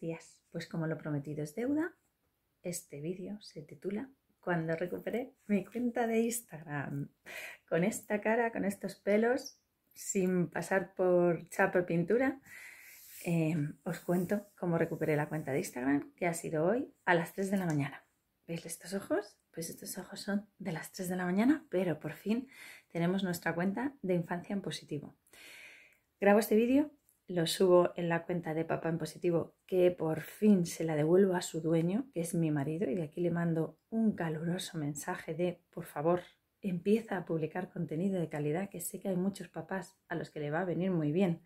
días. Pues como lo prometido es deuda, este vídeo se titula Cuando recuperé mi cuenta de Instagram. Con esta cara, con estos pelos, sin pasar por chapa pintura, em, os cuento cómo recuperé la cuenta de Instagram, que ha sido hoy a las 3 de la mañana. ¿Veis estos ojos? Pues estos ojos son de las 3 de la mañana, pero por fin tenemos nuestra cuenta de infancia en positivo. Grabo este vídeo lo subo en la cuenta de Papá en Positivo, que por fin se la devuelvo a su dueño, que es mi marido, y de aquí le mando un caluroso mensaje de, por favor, empieza a publicar contenido de calidad, que sé que hay muchos papás a los que le va a venir muy bien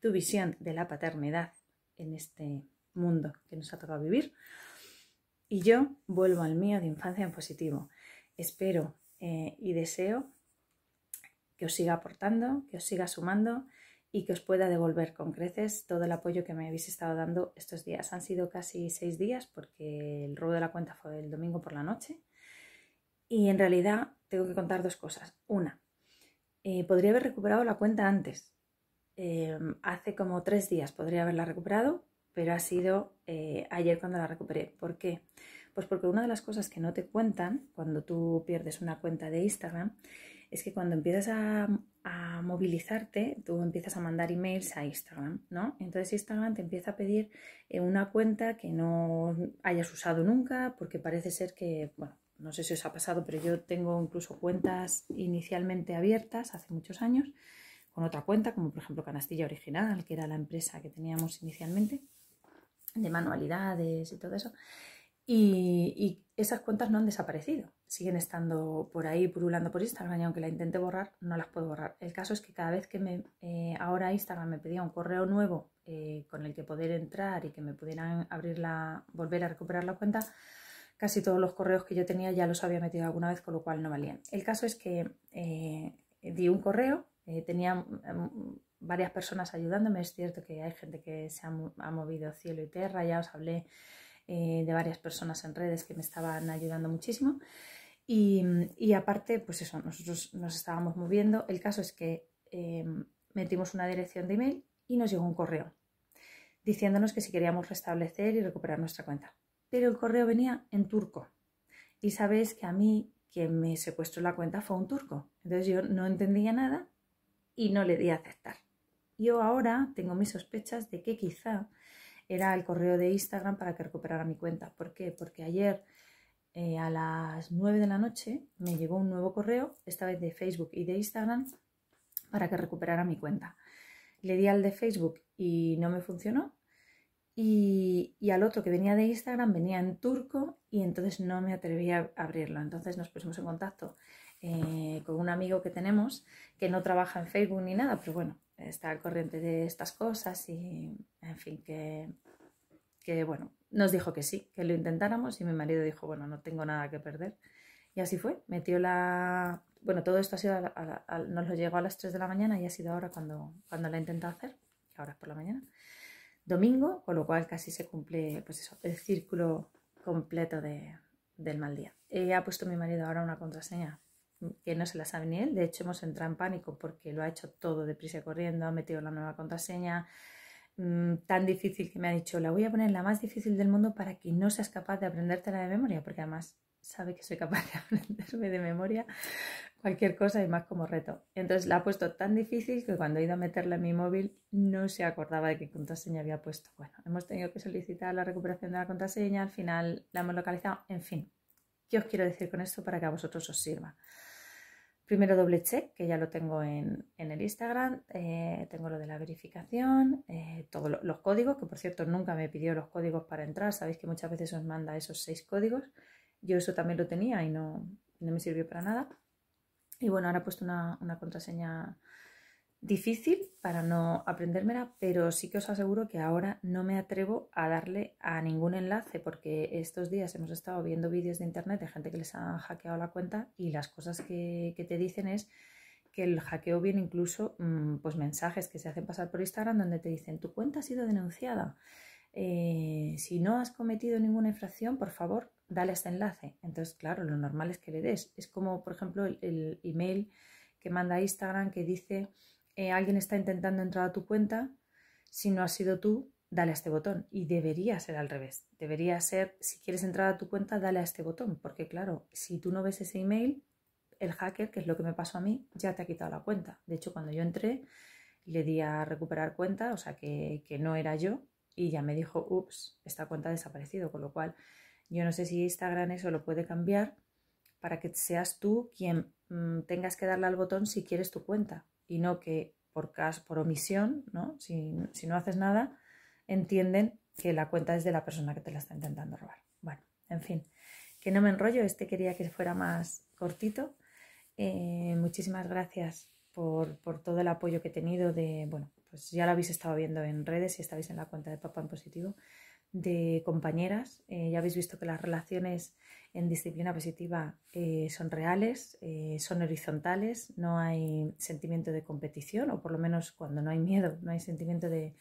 tu visión de la paternidad en este mundo que nos ha tocado vivir. Y yo vuelvo al mío de infancia en positivo. Espero eh, y deseo que os siga aportando, que os siga sumando y que os pueda devolver con creces todo el apoyo que me habéis estado dando estos días. Han sido casi seis días porque el robo de la cuenta fue el domingo por la noche. Y en realidad tengo que contar dos cosas. Una, eh, podría haber recuperado la cuenta antes. Eh, hace como tres días podría haberla recuperado, pero ha sido eh, ayer cuando la recuperé. ¿Por qué? Pues porque una de las cosas que no te cuentan cuando tú pierdes una cuenta de Instagram es que cuando empiezas a a movilizarte, tú empiezas a mandar emails a Instagram, ¿no? Entonces Instagram te empieza a pedir eh, una cuenta que no hayas usado nunca, porque parece ser que, bueno, no sé si os ha pasado, pero yo tengo incluso cuentas inicialmente abiertas hace muchos años, con otra cuenta, como por ejemplo Canastilla Original, que era la empresa que teníamos inicialmente, de manualidades y todo eso. Y, esas cuentas no han desaparecido, siguen estando por ahí purulando por Instagram y aunque la intente borrar, no las puedo borrar. El caso es que cada vez que me, eh, ahora Instagram me pedía un correo nuevo eh, con el que poder entrar y que me pudieran abrir la, volver a recuperar la cuenta, casi todos los correos que yo tenía ya los había metido alguna vez, con lo cual no valían. El caso es que eh, di un correo, tenía mm, varias personas ayudándome, es cierto que hay gente que se ha movido cielo y tierra, ya os hablé eh, de varias personas en redes que me estaban ayudando muchísimo. Y, aparte, pues eso, nosotros nos estábamos moviendo. El caso es que em, metimos una dirección de email y nos llegó un correo diciéndonos que si queríamos restablecer y recuperar nuestra cuenta. Pero el correo venía en turco. Y sabéis que a mí quien me secuestró la cuenta fue un turco. Entonces yo no entendía nada y no le di a aceptar. Yo ahora tengo mis sospechas de que quizá era el correo de Instagram para que recuperara mi cuenta. ¿Por qué? Porque ayer eh, a las 9 de la noche me llegó un nuevo correo, esta vez de Facebook y de Instagram, para que recuperara mi cuenta. Le di al de Facebook y no me funcionó. Y, al otro que venía de Instagram venía en turco y entonces no me atreví a abrirlo. Entonces nos pusimos en contacto eh, con un amigo que tenemos que no trabaja en Facebook ni nada, pero bueno, estar al corriente de estas cosas y, en fin, que, que, bueno, nos dijo que sí, que lo intentáramos y mi marido dijo, bueno, no tengo nada que perder. Y así fue, metió la... Bueno, todo esto ha sido nos lo llegó a las 3 de la mañana y ha sido ahora cuando, cuando la intenta hacer, ahora es por la mañana, domingo, con lo cual casi se cumple pues eso, el círculo completo de, del mal día. y ha puesto mi marido ahora una contraseña que no se la sabe ni él. De hecho, hemos entrado en pánico porque lo ha hecho todo deprisa y corriendo, ha metido la nueva contraseña mm, tan difícil que me ha dicho, la voy a poner la más difícil del mundo para que no seas capaz de aprendértela de memoria, porque además sabe que soy capaz de aprenderme de memoria cualquier cosa y más como reto. Entonces la ha puesto tan difícil que cuando he ido a meterla en mi móvil no se acordaba de qué contraseña había puesto. Bueno, hemos tenido que solicitar la recuperación de la contraseña, al final la hemos localizado, en fin. ¿Qué os quiero decir con esto para que a vosotros os sirva? Primero doble check, que ya lo tengo en, en el Instagram, eh, tengo lo de la verificación, eh, todos los códigos, que por cierto nunca me pidió los códigos para entrar, sabéis que muchas veces os manda esos seis códigos, yo eso también lo tenía y no, no me sirvió para nada. Y bueno, ahora he puesto una contraseña difícil para no aprendérmela, pero sí que os aseguro que ahora no me atrevo a darle a ningún enlace porque estos días hemos estado viendo vídeos de internet de gente que les ha hackeado la cuenta y las cosas que, te dicen es que el hackeo viene incluso mm, pues mensajes que se hacen pasar por Instagram donde te dicen tu cuenta ha sido denunciada. Eh, si no has cometido ninguna infracción, por favor, dale este enlace. Entonces, claro, lo normal es que le des. Es como, por ejemplo, el email que manda Instagram que dice eh, alguien está intentando entrar a tu cuenta, si no has sido tú, dale a este botón. Y debería ser al revés. Debería ser, si quieres entrar a tu cuenta, dale a este botón. Porque claro, si tú no ves ese email, el hacker, que es lo que me pasó a mí, ya te ha quitado la cuenta. De hecho, cuando yo entré, le di a recuperar cuenta, o sea que, que no era yo, y ya me dijo, ups, esta cuenta ha desaparecido. Con lo cual, yo no sé si Instagram eso lo puede cambiar para que seas tú quien mm, tengas que darle al botón si quieres tu cuenta y no que por, cas por omisión, ¿no? Si, no haces nada, entienden que la cuenta es de la persona que te la está intentando robar. Bueno, en fin, que no me enrollo, este quería que fuera más cortito. Eh, muchísimas gracias por, todo el apoyo que he tenido de, bueno, pues ya lo habéis estado viendo en redes, si estáis en la cuenta de Papá en Positivo de compañeras. Eh, ya habéis visto que las relaciones en disciplina positiva eh, son reales, eh, son horizontales, no hay sentimiento de competición, o por lo menos cuando no hay miedo, no hay sentimiento de,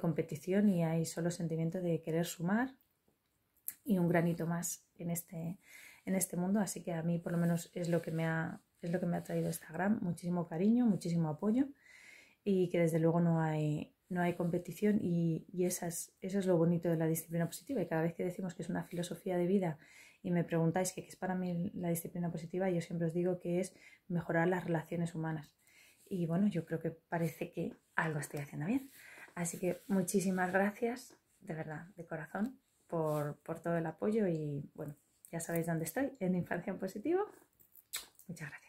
competición y hay solo sentimiento de querer sumar y un granito más en este, en este mundo. Así que a mí por lo menos es lo que me ha, es lo que me ha traído Instagram, muchísimo cariño, muchísimo apoyo y que desde luego no hay, no hay competición y, eso es lo bonito de la disciplina positiva. Y cada vez que decimos que es una filosofía de vida y me preguntáis qué es para mí la disciplina positiva, yo siempre os digo que es mejorar las relaciones humanas. Y bueno, yo creo que parece que algo estoy haciendo bien. Así que muchísimas gracias, de verdad, de corazón, por, por todo el apoyo y bueno, ya sabéis dónde estoy, en Infancia en Positivo. Muchas gracias.